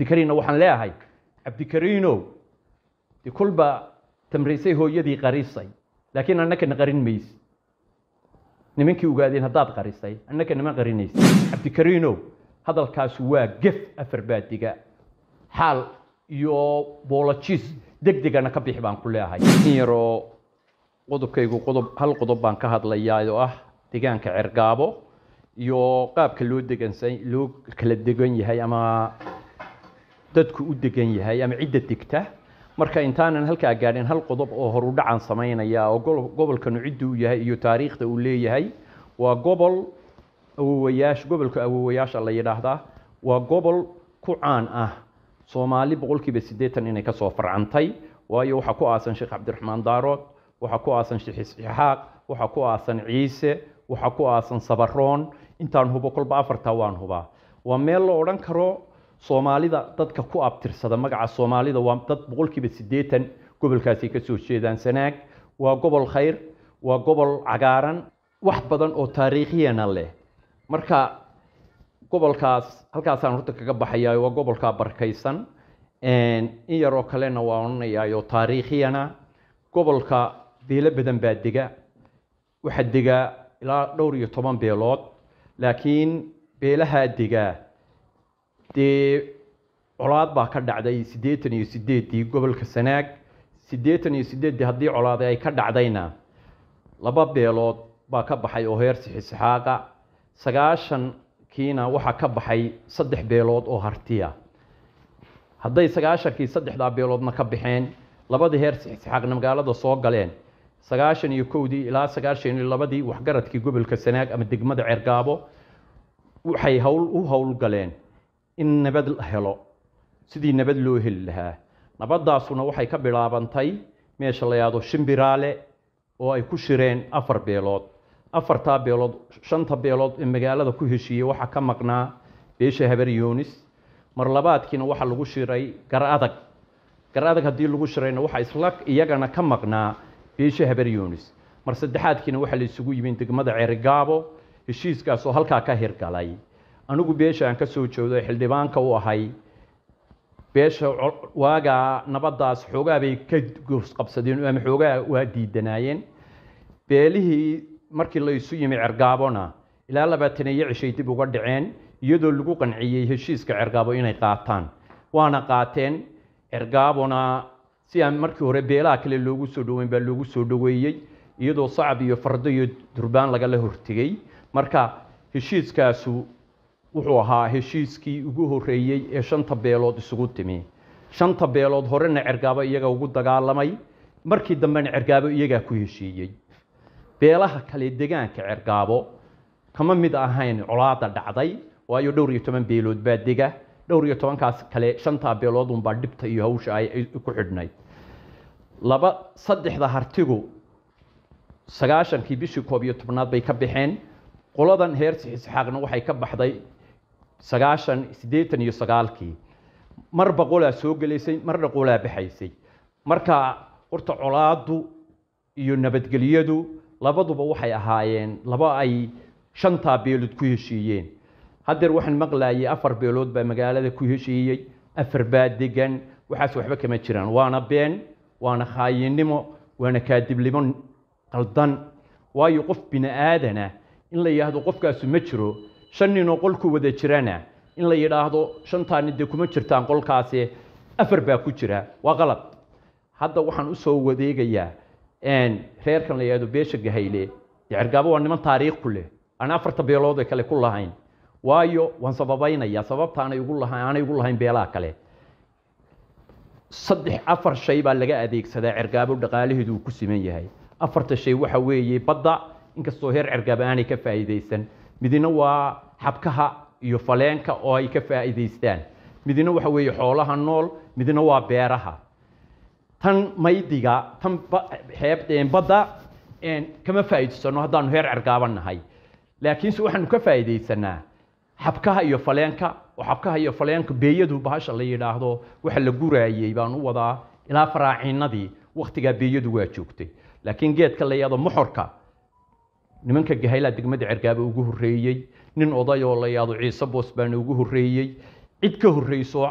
cabdikariinna waxaan leeahay cabdikariinow de kolba tamraysay hooyadii qarisay laakiin annakana qarin mayse nimankii ogaadeen haddaad qarisay annakana ma qarinaysa cabdikariinow hadalkaas waa gef afar baadiga xaal iyo boolojiis deg degana ka bix baan ku leeahay in yaroo qodobkaygu qodob hal qodob baan ka hadlayaa oo ah degaanka cergaabo iyo qaabka loo degansan loo kala degan yahay ama dadku u degan yahay ama cidda degta marka intaanan halkaa gaadhin hal qodob oo horudhacan samaynaya oo gobolkanu cidda u yahay iyo taariikhda uu leeyahay waa gobol awowayaash gobolka awowayaasha la yidhaahdaa waa gobol ku caan ah soomaali boqolkiiba siddeetan inay ka soo farcantay waayo waxaa ku aasan sheekh cabdiraxmaan daarood waxaa ku aasan sheekh isxaaq waxaa ku aasan ciise waxaa ku aasan sabaroon intaan hubo kolba afartaa waan hubaa waa meel la odhan karo soomaalida dadka ku abtirsada magaca soomaalida waa dad boqolkiiba siddeetan gobolkaasi ka soo jeedaan sanaag waa gobol khayr waa gobol cagaaran wax badan oo taariikhiyana leh marka gobolkaas halkaasaan horta kaga baxayaa waa gobolka barkaysan in yaroo kalena waa odhanayaayo taariikhiyana gobolka beelo badan baa dega waxaa degaa ilaa dhowr iyo toban beelood laakiin beelahaa degaa dee colaad baa ka dhacday siddeetan iyo sideeddii gobolka sanaag siddeetan iyo sideeddii haddii colaade ay ka dhacdayna laba beelood baa ka baxay oo heer sixisixaaqa sagaashankiina waxaa ka baxay saddex beelood oo hartiya hadday sagaashankii saddexdaa beeloodna ka baxeen labadii heer sixisxaaqna magaalada soo galeen sagaashan iyo kowdii ilaa sagaashan iyo labadii waxgaradkii gobolka sanaag ama degmada cergaabo waxay hawl u howlgaleen in nabad helo sidii nabad loo heli lahaa nabadaasuna waxay ka bilaabantay meesha la yaado shimbiraale oo ay ku shireen afar beelood afartaa beelood shanta beelood ee magaalada ku heshiiyey waxaa ka maqnaa beesha habar mar labaadkiina waxaa lagu shiray gar adag gar adag haddii lagu shirayna waxaa isla iyagana ka maqnaa beesha habar yoonis mar saddexaadkiina waxaa la isugu yimid degmada cerigaabo heshiiskaasoo halkaa ka hirgalay anigu beesha aan ka soo jeedo xildhibaanka u ahay beesha waagaa nabadaas xoogaa bay ka goosqabsadeen ama xoogaa waa diidanaayeen beelihii markii laysu yimi cergaabona ilaa labaatan iyo cishay dib uga dhaceen iyadoo lagu qanciyey heshiiska cergaabo inay qaataan waana qaateen cergaabona si aan markii hore beelaha kale loogu soo dhoweyn baa loogu soo dhoweeyey iyadoo sacab iyo fardo iyo durbaan lagala hortegey marka heshiiskaasu wuxuu ahaa heshiiskii ugu horeeyey ee shanta beelood isugu timi shanta beelood horena cergaabo iyaga ugu dagaalamay markii dambena cergaabo iyagaa ku heshiiyey beelaha kale degaanka cergaabo kama mid ahayn colaada dhacday waayo dhowr iyo toban beelood baa dega dhowr iyo tobankaas kale shantaa beelood unbaa dhibta iyo hawsha ay ku xidhnayd laba saddexda hartigu sagaashankii bishii koob iyo tobnaad bay ka baxeen qoladan heer sixisxaaqna waxay ka baxday sagaashan sideetan iyo sagaalkii mar boqolaa soo gelaysay marna qolaa baxaysay marka horta colaaddu iyo nabadgelyadu labaduba waxay ahaayeen laba ay shantaa beelood ku heshiiyeen haddeer waxaan maqlaayay afar beelood baa magaalada ku heshiiyey afar baa degan waxaas waxba kama jiraan waana been waana khaayinnimo waana kaadibnimo qaldan waayo qof bini aadana in la yidhaahdo qofkaasu ma jiro shan ninoo qolku wada jirana in la yidhaahdo shantaani dee kuma jirtaan qolkaasi afar baa ku jira waa qalab hadda waxaan usoo wadeegayaa reerkan la yidhahdo beesha gahayle cergaabo waa niman taariikh ku leh aan afarta beeloodee kale ku lahayn waayo waan sababaynayaa sababta ugu lahayn aanay ugu lahayn beelaha kale saddex afar shay baa laga adeegsadaa cergaabo dhaqaalaheedu uu ku siman yahay afarta shay waxa weeye badda inkastoo heer cergaaba aanay ka faa'iidaysan midina waa xabkaha iyo faleenka oo ay ka faa'iidaystaan midina waxa weeye xoolaha nool midina waa beeraha tan maydiga tan xeeb badda kama faa'iidaysano haddaanu heer cergaaban nahay laakiinse waxaanu ka faa'iidaysanaa xabkaha iyo faleenka oo xabkaha iyo faleenka beeyadu bahasha la yidhaahdo waxa la guraayey baan u wadaa ilaa faraaciinadii wakhtigaa beeyadu waa joogtay laakiin geedka la moxorka nimanka gahayla degmada cergaaba ugu horreeyey nin oday oo la yaado ciise boos baana ugu horeeyey cid ka horreysoo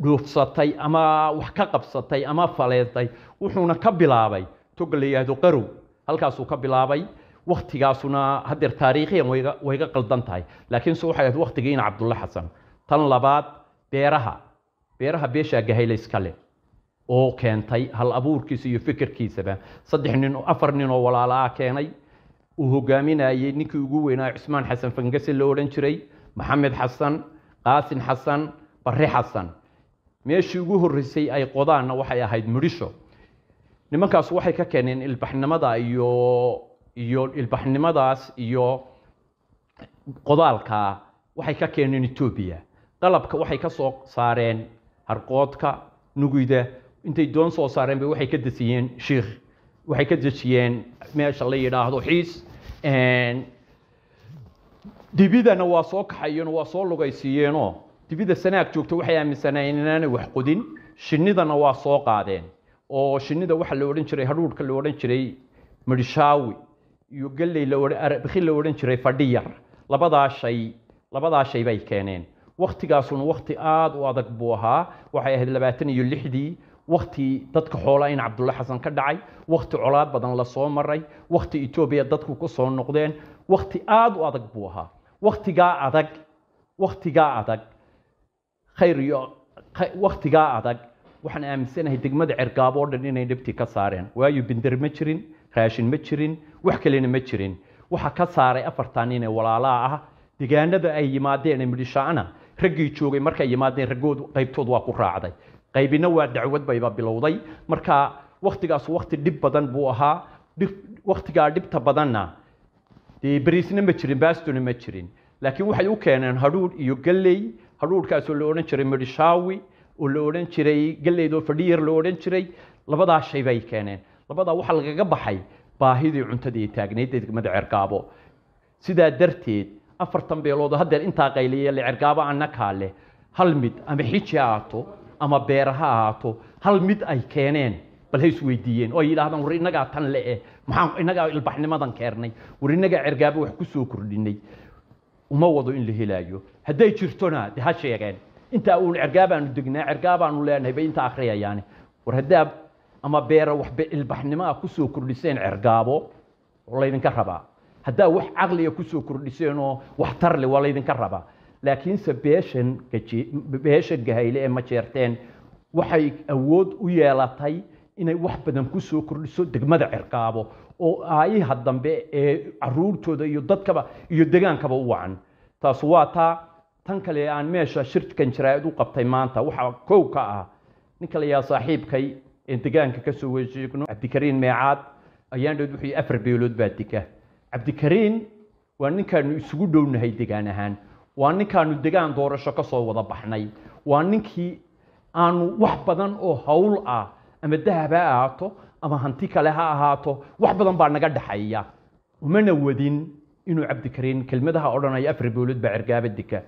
dhuufsatay ama wax ka qabsatay ama faleetay wuxuuna ka bilaabay toga la yidhaahdo qarow halkaasuu ka bilaabay waktigaasuna haddeer taariikhiyan wayga wayga qaldan tahay laakiinse waxay ahayd waktigiina cabdulla xasan tan labaad beeraha beeraha beeshaa gahayla iska leh oo keentay hal abuurkiisa iyo fikirkiisaba saddex nin afar nin oo walaala ah keenay uu hogaaminayey ninkii ugu weynaa cusmaan xasan fangase loo odhan jiray maxamed xasan qaasin xasan bare xasan meeshii ugu horreysay ay qodaanna waxay ahayd mudisho nimankaas waxay ka keeneen ilbaxnimada iyo iyo ilbaxnimadaas iyo qodaalka waxay ka keeneen etoobiya qalabka waxay ka soo saareen harqoodka nugida intay doon soo saareen bay waxay ka dasiyeen sheikh waxay ka dejiyeen meesha la yidhaahdo xiis dibidana waa soo kaxayeeno waa soo lugaysiiyeeno dibida sanaag joogta waxay aaminsanaayeen inaanay wax qudin shinnidana waa soo qaadeen oo shinnida waxa la odhan jiray hadhuudhka la odhan jiray marishaawi iyo galley bikhi la odhan jiray fadhiyar labadaa shay labadaa shay bay keeneen waktigaasuna wakti aada u adag buu ahaa waxay ahayd labaatan iyo lixdii wakti dadka xoolaa in cabdulla xasan ka dhacay wakti colaad badan lasoo maray wakti etoobiya dadku ku soo noqdeen wakti aada u adag buu ahaa waktigaa adag waktigaa adag khayr iyo waktigaa adag waxaan aaminsanahay degmada cergaabo oo dhan inay dhibtii ka saareen waayo binder ma jirin raashin ma jirin wax kalena ma jirin waxaa ka saaray nin ee walaalaa ah degaanada ay yimaadeen midhishaana raggii joogay markay yimaadeen raggoodu qaybtood waa ku raacday qaybina waa dacwad bayba bilowday marka waktigaas wakti dhib badan buu ahaa waktigaa dhibta badanna dee beriisna ma jirin baastona ma jirin laakiin waxay u keeneen hadhuudh iyo galley hadhuudhkaasoo la odhan jiray medishaawi oo la odhan jiray galleydoo fadhiyar la odhan jiray labadaa shay bay keeneen labadaa waxaa lagaga baxay baahidii cuntadii taagneyd degmada cergaabo sidaa darteed afartan beelood haddeer intaa qayliya le cergaabo anna kaale hal mid ama xiji aato ama beera ha ahaato hal mid ay keeneen bal ha isweydiiyeen oo ay yidhahdaan war innagaa tan le'e maxaan innagaa ilbaxnimadan keernay war innagaa cergaaba wax ku soo kordhinay uma wado in la helaayo hadday jirtona de ha sheegeen intaa uun cergaabaanu degnaa cergaabaanu leenahay bay inta akriyayaani war haddaa ama beera waxba ilbaxnimaa ah ku soo kordhiseen cergaabo oo laydinka rabaa haddaa wax caqliga ku soo kordhiseen oo waxtarle waa laydinka rabaa laakiinse beeshan beesha gahayle ee ma jeerteen waxay awood u yeelatay inay wax badan ku soo kordhiso degmada cirqaabo oo aayaha dambe ee caruurtooda iyo dadkaba iyo degaankaba u wacan taas waa taa tan kale aan meesha shirkan jaraa-id u qabtay maanta waxaa kow ka ah ninka la saaxiibkay ee degaanka ka soo wjeegno cabdikariin meecaad ayaan dhood wuxuu afar beelood baa dega cabdikariin waa ninkaanu isugu dhownahay degaan ahaan waa ninkaanu degaan doorasho ka soo wada baxnay waa ninkii aanu wax badan oo hawl ah ama dahab ha ahaato ama hanti kale ha ahaato wax badan baa naga dhaxaya umana wadin inuu cabdikariin kelmadaha odhanaya afar bowlad baa cergaaba dika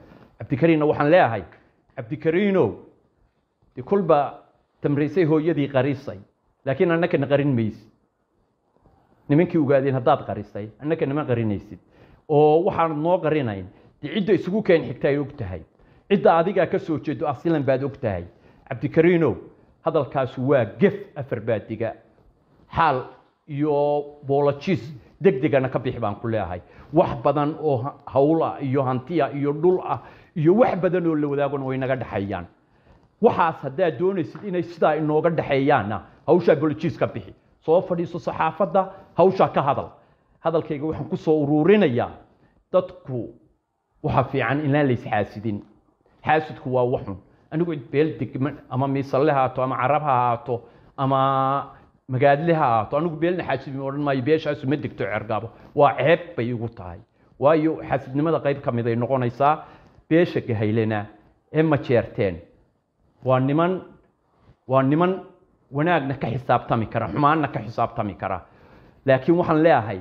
cabdikariinna waxaan leeyahay cabdikariinow de kolba tamraysay hooyadii qarisay laakiin annakana qarin maysid nimankii ogaadeen haddaad qarisay annaka nama qarinaysid oo waxaanad noo qarinayn cidda isugu keen xigta ay og tahay cidda adigaa ka soo jeedo asilan baad og tahay cabdikariinow hadalkaas waa gef afar baadiga xaal iyo boolajiis deg degana ka bixi baan ku leeahay wax badan oo hawla ah iyo hantiya ah iyo dhul ah iyo wax badan oo la wadaagona way naga dhexeeyaan waxaas haddaad doonaysid inay sidaa inooga dhexeeyaanna hawshaa boolojiis ka bixi soo fadhiiso saxaafadda hawshaa ka hadal hadalkayga waxaan ku soo uruurinayaa dadku waxaa fiican inaan lays xaasidin xaasidku waa waxun anigu beel degma ama miisalle ha ahaato ama carab ha ahaato ama magaadle ha ahaato anigu beelna xaasidin odhan maayo beeshaasu ma degto cergaabo waa ceeb bay igu tahay waayo xaasidnimada qayb ka miday noqonaysaa beesha gahaylana ee majeerteen waa niman waa niman wanaagna ka xisaabtami kara xumaanna ka xisaabtami kara laakiin waxaan leeahay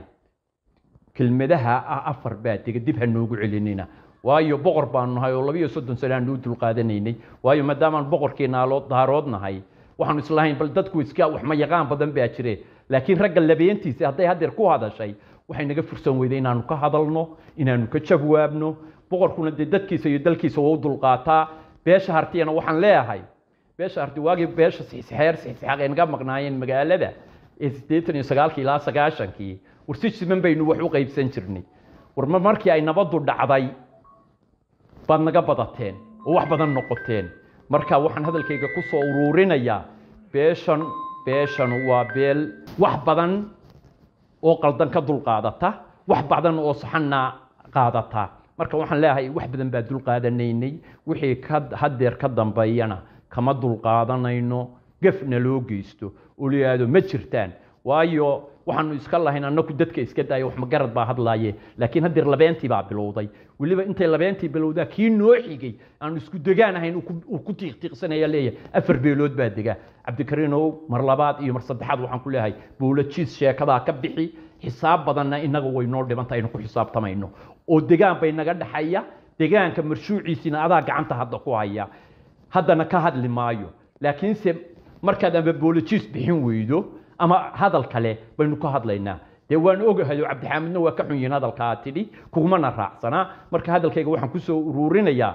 kelmadaha ah afar baa dega dib ha noogu celinina waayo boqor baanu nahay oo labiiyo soddon sane aan noo dulqaadanaynay waayo maadaamaan boqorkiinaaloo daarood nahay waxaanu islahayn bal dadku iska wax mayaqaan badan baa jire laakiin ragga labeentiisa hadday haddeer ku hadashay waxay naga fursan weyday inaanu ka hadalno inaanu ka jawaabno boqorkuna dee dadkiisa iyo dalkiisa wa u dulqaataa beesha hartiyana waxaan leeyahay beesha harti waagii beesha sixsixeer sixsixaaq ay naga maqnaayeen magaalada sideetan iyo ilaa sagaashankii war si siman baynu wax u qaybsan jirnay war markii ay nabaddu dhacday baad naga badateen oo wax badan noqoteen marka waxaan hadalkayga ku soo uruurinayaa beeshan beeshan waa beel wax badan oo qaldan ka dulqaadata wax badan oo saxanna qaadata marka waxaan leeyahay wax badan baa dul qaadanaynay wixii hadeer ka dambeeyana kama dul qaadanayno gefna loo geysto oo la yidhaahdo ma jirtaan waayo waxaanu iska lahayn annaku dadka iska daayo wax magarad baa hadlaaye laakiin haddeer labeentii baa bilowday weliba intay labeentii bilowdaa kii noo xigay aanu isku degaan ahayn uu ku tiiqtiiqsanaya leeyahay afar beelood baa degaa cabdikariinow mar labaad iyo mar saddexaad waxaan ku leeyahay bowlajiis sheekadaa ka bixi xisaab badanna innaga way noo dhibanta aynu ku xisaabtamayno oo degaan bay naga dhexaya degaanka marshuuciisina adaa gacanta hadda ku haya haddana ka hadli maayo laakiinse markaad ambaboolojiis bixin weydo ama hadal kale baynu ka hadlaynaa dee waan ogahay oo cabdixaamidna waa ka xun yihiin hadalkaa tidhi kugumana raacsanaa marka hadalkayga waxaan kusoo uruurinayaa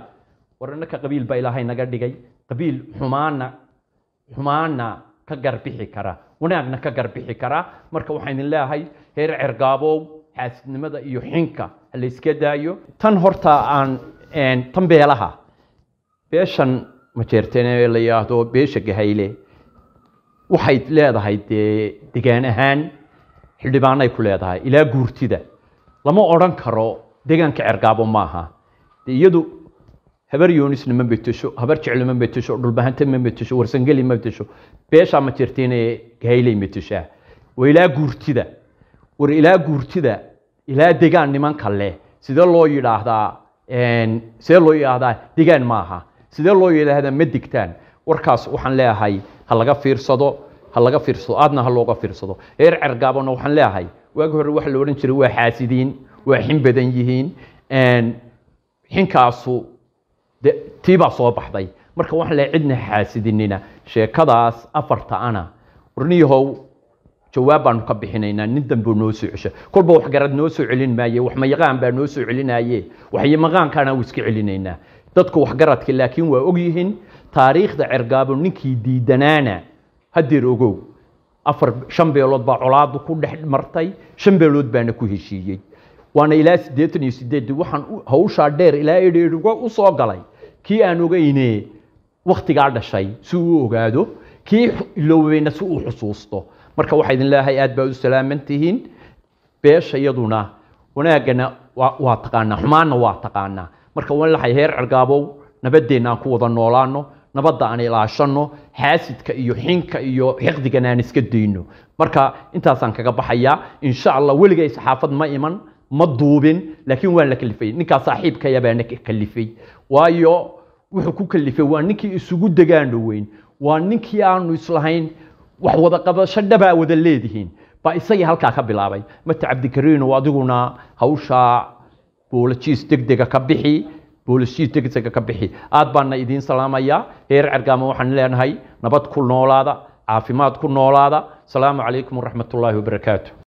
war innaka qabiil baa ilaahay naga dhigay qabiil xumaana xumaana ka garbixi kara wanaagna ka garbixi kara marka waxaan idin heer cergaabow xaasidnimada iyo xinka ha la daayo tan horta aan tan beelaha beeshan ma jeerteen ee la yidhaahdo beesha gahayle waxay leedahay dee degaan ahaan xildhibaanay ku leedahay ilaa guurtida lama odhan karo deegaanka cergaabo maaha iyadu habar yonisna ma betasho habar jecle ma betasho dhulbahanta ma betasho warsangeli ma betasho beeshaa ma jirtine gahaylay betashaa waa ilaa guurtida war ilaa guurtida ilaa degaan nimanka leh sidee loo yidhaahdaa sidee loo yidhaahdaa degaan maaha sidee loo yidhaahdaa ma digtaan warkaas waxaan leeahay ha laga fiirsado ha laga fiirsado aadna ha looga fiirsado eer cergaabanna waxaan leeyahay waagi hore waxa la odhan jiray waa xaasidiin waa xin badan yihiin xinkaasu de tiibaa soo baxday marka waxaan leeyahay cidna xaasidinina sheekadaas afarta ana warniyahow jawaab baanu ka bixinaynaa nin dambe noo soo cesha kolba waxgarad noo soo celin maaye wax mayaqaan baa noo soo celinaye waxyo maqaankaana iska celinaynaa dadku waxgaradka laakiin waa ogyihiin taariikhda cergaabo ninkii diidanaana haddeer ogow afar shan beelood baa colaadu ku dhex martay shan beelood baana ku heshiiyey waana ilaa siddeetan iyo sideed waxaan hawshaa dheer ilaa edhedhigo u soo galay kii aan ogeyne wakhtigaa dhashay si uu ogaado kii ilowbayna si uu xusuusto marka waxaa idin leeyahay aad baa u salaaman tihiin beesha iyaduna wanaagana waa taqaanaa xumaanna waa taqaanaa marka waan heer cergaabow nabaddeenna aan ku wada noolaano nabadda aan ilaashano xaasidka iyo xinka iyo xiqdigan aan iska dayno marka intaasaan kaga baxayaa insha allah weligay saxaafad ma iman ma duubin laakiin waan la kalifay ninkaa saaxiibkaya baa na kalifay waayo wuxuu ku kalifay waa ninkii isugu degaano weyn waa ninkii aanu islahayn wax wada dhabaa wada leedihiin baa isagii halkaa ka bilaabay mata cabdikariinow adiguna hawshaa boolajiis deg dega ka bixi boolisyiis degdega ka bixi aad baana idiin salaamayaa heer cergaama waxaan leenahay nabad ku noolaada caafimaad ku noolaada asalaamu calaykum waraxmatullaahi wabarakaatu